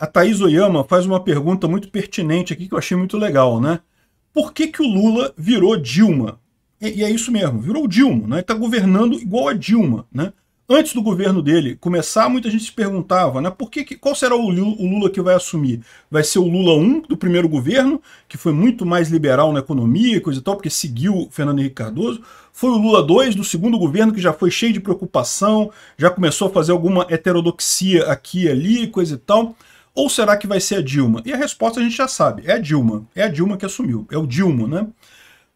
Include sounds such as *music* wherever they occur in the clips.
A Thaís Oyama faz uma pergunta muito pertinente aqui que eu achei muito legal, né? Por que, que o Lula virou Dilma? E, e é isso mesmo, virou Dilma, né? Está governando igual a Dilma, né? Antes do governo dele começar, muita gente se perguntava, né? Por que, que qual será o Lula, que vai assumir? Vai ser o Lula 1 do primeiro governo, que foi muito mais liberal na economia e coisa e tal, porque seguiu Fernando Henrique Cardoso? Foi o Lula 2 do segundo governo, que já foi cheio de preocupação, já começou a fazer alguma heterodoxia aqui e ali, coisa e tal. Ou será que vai ser a Dilma? E a resposta a gente já sabe, é a Dilma. É a Dilma que assumiu, é o Dilma, né?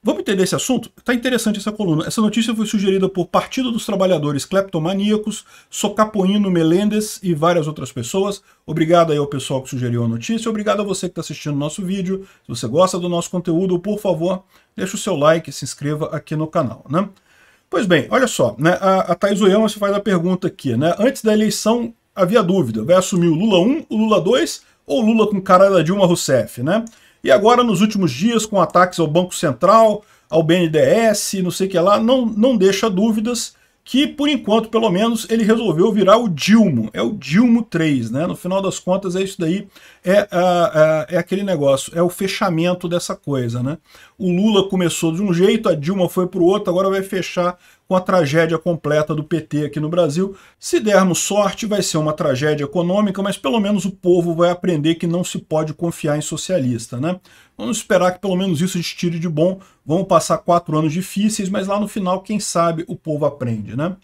Vamos entender esse assunto? Está interessante essa coluna. Essa notícia foi sugerida por Partido dos Trabalhadores Cleptomaníacos, Socapoino Melendes e várias outras pessoas. Obrigado aí ao pessoal que sugeriu a notícia. Obrigado a você que está assistindo o nosso vídeo. Se você gosta do nosso conteúdo, por favor, deixa o seu like e se inscreva aqui no canal. Né? Pois bem, olha só. Né? A, a Thais Oyama se faz a pergunta aqui. Né? Antes da eleição, havia dúvida, vai assumir o Lula 1, o Lula 2 ou o Lula com cara da Dilma Rousseff, né? E agora, nos últimos dias, com ataques ao Banco Central, ao BNDES, não sei o que lá, não, não deixa dúvidas que, por enquanto, pelo menos, ele resolveu virar o Dilmo. É o Dilmo 3, né? No final das contas, é isso daí. É é, é, é aquele negócio, é o fechamento dessa coisa, né? O Lula começou de um jeito, a Dilma foi para o outro, agora vai fechar com a tragédia completa do PT aqui no Brasil. Se dermos sorte, vai ser uma tragédia econômica, mas pelo menos o povo vai aprender que não se pode confiar em socialista, né? Vamos esperar que pelo menos isso tire de bom. Vamos passar quatro anos difíceis, mas lá no final, quem sabe, o povo aprende, né?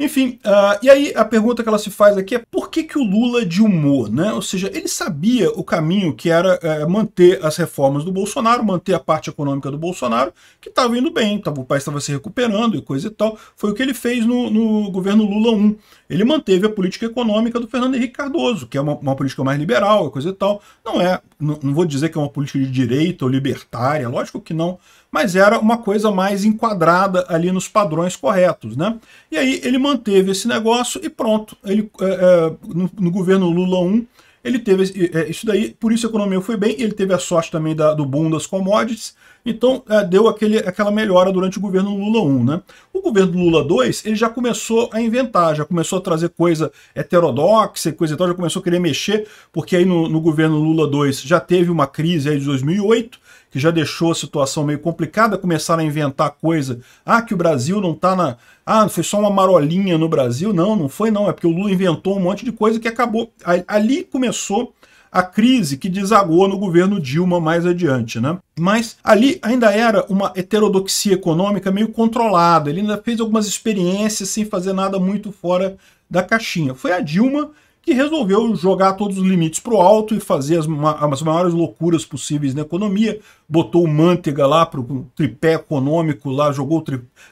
Enfim, uh, e aí a pergunta que ela se faz aqui é por que, que o Lula é de humor, né? Ou seja, ele sabia o caminho que era eh, manter as reformas do Bolsonaro, manter a parte econômica do Bolsonaro, que estava indo bem, tava, o país estava se recuperando e coisa e tal. Foi o que ele fez no, no, governo Lula 1. Ele manteve a política econômica do Fernando Henrique Cardoso, que é uma, uma política mais liberal e coisa e tal. Não é, não, não vou dizer que é uma política de direita ou libertária, lógico que não, mas era uma coisa mais enquadrada ali nos padrões corretos. Né? E aí ele manteve esse negócio e pronto. Ele, é, é no, no, governo Lula 1, ele teve é, isso daí, por isso a economia foi bem, ele teve a sorte também da, do boom das commodities, então, é, deu aquele, aquela melhora durante o governo Lula 1. Né? O governo Lula 2 ele já começou a inventar, já começou a trazer coisa heterodoxa, coisa e tal, já começou a querer mexer, porque aí no, no governo Lula 2 já teve uma crise aí de 2008, que já deixou a situação meio complicada, começaram a inventar coisa. Ah, que o Brasil não tá na. Ah, foi só uma marolinha no Brasil. Não, não foi, não. É porque o Lula inventou um monte de coisa que acabou. Ali começou a crise que desagou no governo Dilma mais adiante, né? Mas ali ainda era uma heterodoxia econômica meio controlada, ele ainda fez algumas experiências sem fazer nada muito fora da caixinha. Foi a Dilma que resolveu jogar todos os limites para o alto e fazer as, ma as, maiores loucuras possíveis na economia, botou o Manteiga lá para o tripé econômico, lá jogou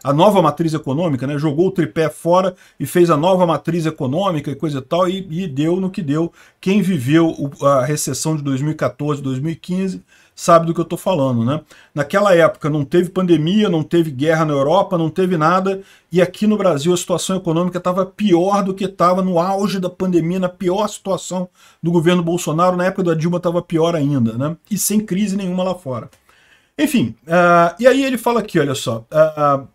a nova matriz econômica, né, jogou o tripé fora e fez a nova matriz econômica e coisa e tal, e, e deu no que deu. Quem viveu o, a recessão de 2014, 2015 sabe do que eu estou falando. Né? Naquela época não teve pandemia, não teve guerra na Europa, não teve nada, e aqui no Brasil a situação econômica estava pior do que estava no auge da pandemia, na pior situação do governo Bolsonaro, na época da Dilma estava pior ainda, né? e sem crise nenhuma lá fora. Enfim, uh, e aí ele fala aqui, olha só, uh, uh,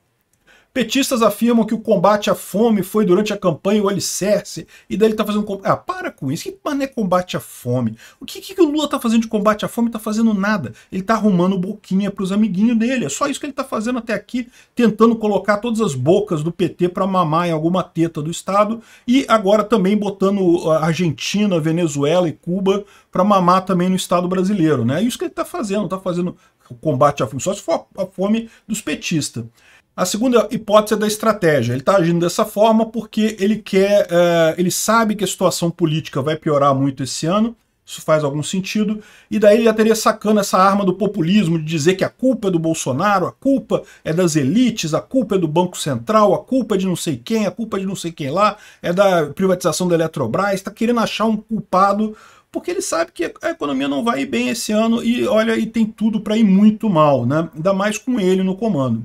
Petistas afirmam que o combate à fome foi durante a campanha o alicerce, e daí ele tá fazendo. Ah, para com isso. Que mané combate à fome? O que, que, o Lula tá fazendo de combate à fome? Tá fazendo nada. Ele tá arrumando boquinha pros amiguinhos dele. É só isso que ele tá fazendo até aqui, tentando colocar todas as bocas do PT para mamar em alguma teta do Estado, e agora também botando a Argentina, Venezuela e Cuba para mamar também no Estado brasileiro. Né? É isso que ele tá fazendo, tá fazendo combate à fome, só se for a fome dos petistas. A segunda hipótese é da estratégia. Ele está agindo dessa forma porque ele quer, é, ele sabe que a situação política vai piorar muito esse ano. Isso faz algum sentido. E daí ele já teria sacando essa arma do populismo de dizer que a culpa é do Bolsonaro, a culpa é das elites, a culpa é do Banco Central, a culpa é de não sei quem, a culpa é de não sei quem lá, é da privatização da Eletrobras. Está querendo achar um culpado porque ele sabe que a economia não vai ir bem esse ano e olha, e tem tudo para ir muito mal, né? Ainda mais com ele no comando.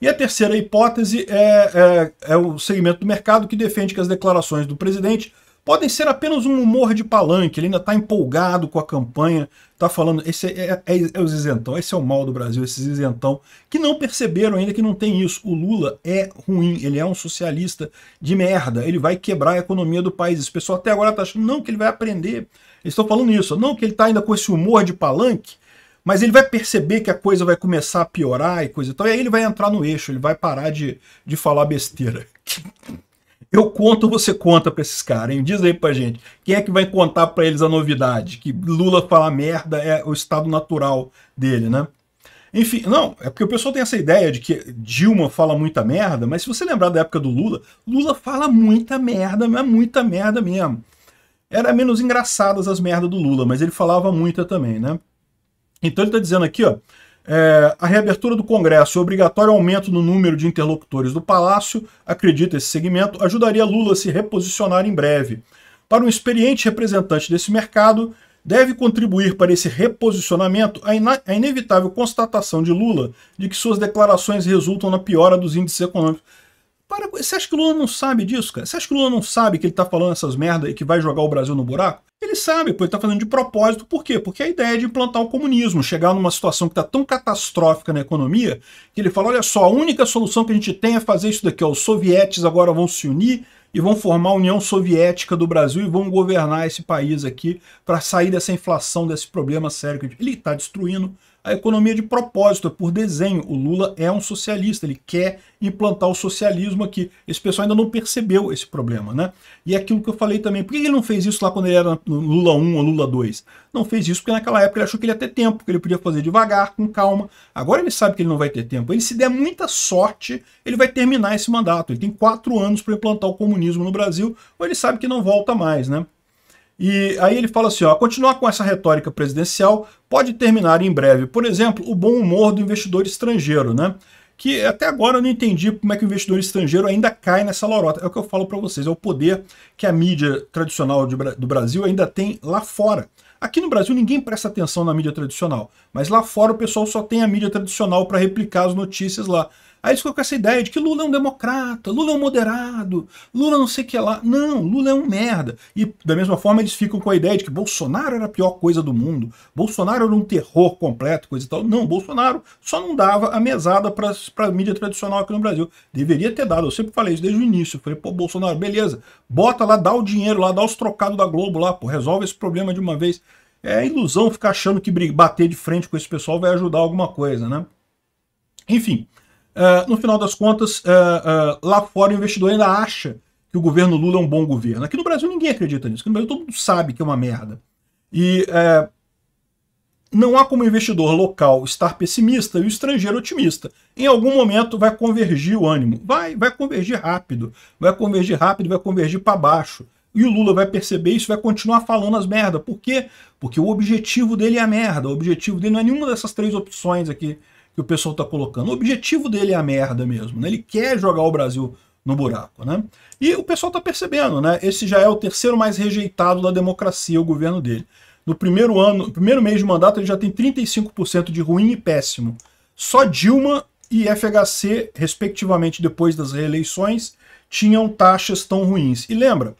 E a terceira hipótese é, é, é o segmento do mercado que defende que as declarações do presidente podem ser apenas um humor de palanque, ele ainda está empolgado com a campanha, está falando, esse é, é, é, é, os isentão, esse é o mal do Brasil, esses isentão, que não perceberam ainda que não tem isso. O Lula é ruim, ele é um socialista de merda, ele vai quebrar a economia do país. Esse pessoal até agora está achando, não, que ele vai aprender. Eles estão falando isso, não, que ele está ainda com esse humor de palanque, mas ele vai perceber que a coisa vai começar a piorar e coisa e tal, e aí ele vai entrar no eixo, ele vai parar de, de falar besteira. *laughs* Eu conto ou você conta pra esses caras, hein? Diz aí pra gente, quem é que vai contar pra eles a novidade? Que Lula falar merda é o estado natural dele, né? Enfim, não, é porque o pessoal tem essa ideia de que Dilma fala muita merda, mas se você lembrar da época do Lula, Lula fala muita merda, mas muita merda mesmo. Era menos engraçadas as merdas do Lula, mas ele falava muita também, né? Então ele está dizendo aqui, ó, é, a reabertura do Congresso e o obrigatório aumento no número de interlocutores do Palácio, acredita esse segmento, ajudaria Lula a se reposicionar em breve. Para um experiente representante desse mercado, deve contribuir para esse reposicionamento a, a inevitável constatação de Lula de que suas declarações resultam na piora dos índices econômicos. Para, você acha que o Lula não sabe disso, cara? Você acha que o Lula não sabe que ele tá falando essas merda e que vai jogar o Brasil no buraco? Ele sabe, pô, ele tá fazendo de propósito. Por quê? Porque a ideia é de implantar o comunismo, chegar numa situação que tá tão catastrófica na economia, que ele fala, olha só, a única solução que a gente tem é fazer isso daqui, ó, os sovietes agora vão se unir e vão formar a União Soviética do Brasil e vão governar esse país aqui para sair dessa inflação, desse problema sério. que Ele está destruindo a economia de propósito, é por desenho. O Lula é um socialista, ele quer implantar o socialismo aqui. Esse pessoal ainda não percebeu esse problema, né? E é aquilo que eu falei também, por que ele não fez isso lá quando ele era no Lula 1 ou Lula 2? Não fez isso porque naquela época ele achou que ele ia ter tempo, que ele podia fazer devagar, com calma. Agora ele sabe que ele não vai ter tempo. Ele, se der muita sorte, ele vai terminar esse mandato. Ele tem quatro anos para implantar o comunismo no Brasil, ou ele sabe que não volta mais, né? E aí ele fala assim, ó, continuar com essa retórica presidencial pode terminar em breve, por exemplo, o bom humor do investidor estrangeiro, né? Que até agora eu não entendi como é que o investidor estrangeiro ainda cai nessa lorota. É o que eu falo para vocês, é o poder que a mídia tradicional do Brasil ainda tem lá fora. Aqui no Brasil ninguém presta atenção na mídia tradicional, mas lá fora o pessoal só tem a mídia tradicional para replicar as notícias lá. Aí eles com essa ideia de que Lula é um democrata, Lula é um moderado, Lula não sei o que lá. Não, Lula é um merda. E da mesma forma eles ficam com a ideia de que Bolsonaro era a pior coisa do mundo, Bolsonaro era um terror completo, coisa e tal. Não, Bolsonaro só não dava a mesada para a mídia tradicional aqui no Brasil. Deveria ter dado, eu sempre falei isso desde o início. Eu falei, pô, Bolsonaro, beleza, bota lá, dá o dinheiro lá, dá os trocados da Globo lá, pô, resolve esse problema de uma vez. É ilusão ficar achando que bater de frente com esse pessoal vai ajudar alguma coisa, né? Enfim, é, no final das contas, uh, uh, lá fora o investidor ainda acha que o governo Lula é um bom governo. Aqui no Brasil ninguém acredita nisso. Aqui no Brasil todo mundo sabe que é uma merda. E não há como investidor local estar pessimista e o estrangeiro otimista. Em algum momento vai convergir o ânimo. Vai, vai convergir rápido. Vai convergir rápido, vai convergir para baixo. E o Lula vai perceber isso, vai continuar falando as merda. Por quê? Porque o objetivo dele é a merda. O objetivo dele não é nenhuma dessas três opções aqui que o pessoal está colocando. O objetivo dele é a merda mesmo, né? Ele quer jogar o Brasil no buraco, né? E o pessoal está percebendo, né? Esse já é o terceiro mais rejeitado da democracia, o governo dele. No primeiro ano, no primeiro mês de mandato, ele já tem 35% de ruim e péssimo. Só Dilma e FHC, respectivamente, depois das reeleições, tinham taxas tão ruins. E lembra,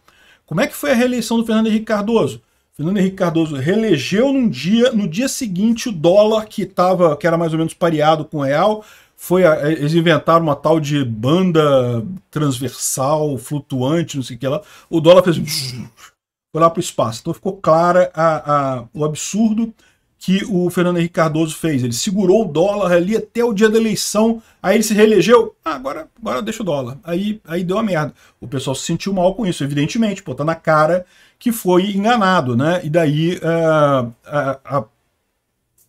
como é que foi a reeleição do Fernando Henrique Cardoso? Fernando Henrique Cardoso reelegeu num dia, no dia seguinte o dólar que tava, que era mais ou menos pareado com o real, foi a, eles inventaram uma tal de banda transversal, flutuante, não sei o que lá. O dólar fez foi lá para o espaço. Então ficou clara a, a, o absurdo que o Fernando Henrique Cardoso fez. Ele segurou o dólar ali até o dia da eleição, aí ele se reelegeu. Ah, agora, agora deixa o dólar. Aí, aí deu a merda. O pessoal se sentiu mal com isso, evidentemente, pô, tá na cara que foi enganado, né? E daí uh,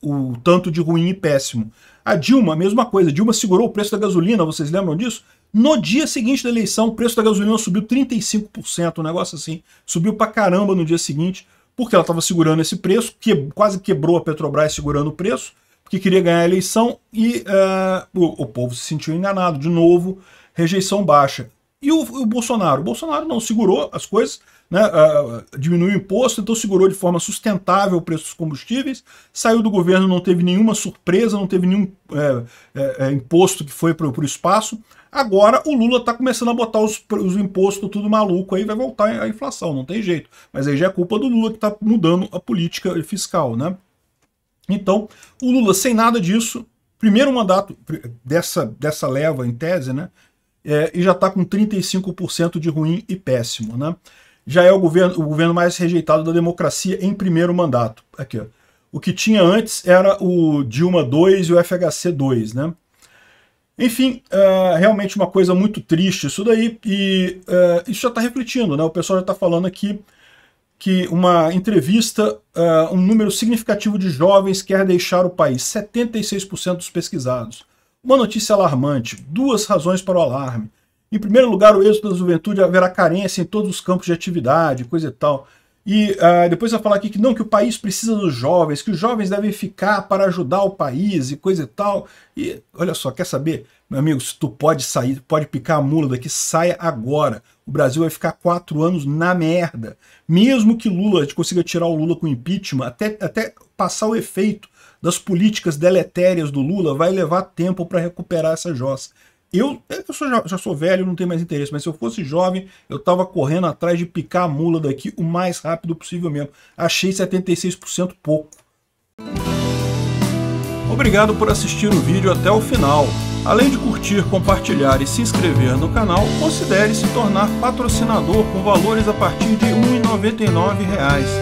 o tanto de ruim e péssimo. A Dilma, a mesma coisa. A Dilma segurou o preço da gasolina, vocês lembram disso? No dia seguinte da eleição, o preço da gasolina subiu 35%, um negócio assim. Subiu pra caramba no dia seguinte porque ela estava segurando esse preço, que quase quebrou a Petrobras segurando o preço, porque queria ganhar a eleição e uh, o, o povo se sentiu enganado. De novo, rejeição baixa. E o, o Bolsonaro? O Bolsonaro não segurou as coisas, né, uh, diminuiu o imposto, então segurou de forma sustentável o preço dos combustíveis, saiu do governo, não teve nenhuma surpresa, não teve nenhum é, é, é imposto que foi para o espaço. Agora o Lula está começando a botar os, os impostos tudo maluco, aí vai voltar a inflação, não tem jeito. Mas aí já é culpa do Lula que está mudando a política fiscal, né? Então, o Lula, sem nada disso, primeiro mandato dessa, dessa leva em tese, né? é, e já está com 35% de ruim e péssimo. Né? Já é o governo, o governo mais rejeitado da democracia em primeiro mandato. Aqui, ó. O que tinha antes era o Dilma 2 e o FHC 2, né? Enfim, uh, realmente uma coisa muito triste isso daí, e uh, isso já está refletindo, né? O pessoal já está falando aqui que uma entrevista, uh, um número significativo de jovens quer deixar o país, 76% dos pesquisados. Uma notícia alarmante, duas razões para o alarme. Em primeiro lugar, o êxodo da juventude haverá carência em todos os campos de atividade, coisa e tal. E uh, depois vai falar aqui que não, que o país precisa dos jovens, que os jovens devem ficar para ajudar o país e coisa e tal. E olha só, quer saber, meu amigo, se tu pode sair, pode picar a mula daqui, saia agora. O Brasil vai ficar quatro anos na merda. Mesmo que Lula, a gente consiga tirar o Lula com impeachment, até, até passar o efeito das políticas deletérias do Lula, vai levar tempo para recuperar essa jossa. Eu, eu sou, já, já, sou velho, não tenho mais interesse, mas se eu fosse jovem, eu estava correndo atrás de picar a mula daqui o mais rápido possível mesmo. Achei 76% pouco. Obrigado por assistir o vídeo até o final. Além de curtir, compartilhar e se inscrever no canal, considere se tornar patrocinador com valores a partir de R$ 1,99